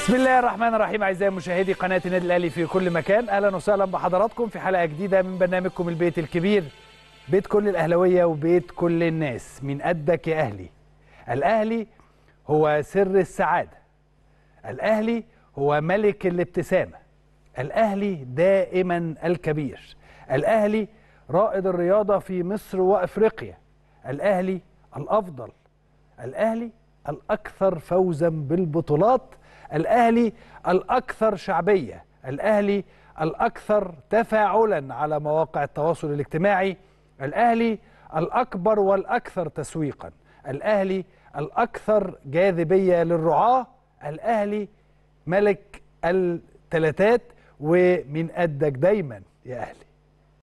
بسم الله الرحمن الرحيم اعزائي مشاهدي قناه النادي الاهلي في كل مكان اهلا وسهلا بحضراتكم في حلقه جديده من برنامجكم البيت الكبير بيت كل الاهلاويه وبيت كل الناس من قدك يا اهلي الاهلي هو سر السعاده الاهلي هو ملك الابتسامه الاهلي دائما الكبير الاهلي رائد الرياضه في مصر وافريقيا الاهلي الافضل الاهلي الأكثر فوزا بالبطولات الأهلي الأكثر شعبية الأهلي الأكثر تفاعلا على مواقع التواصل الاجتماعي الأهلي الأكبر والأكثر تسويقا الأهلي الأكثر جاذبية للرعاة الأهلي ملك التلاتات ومن قدك دايما يا أهلي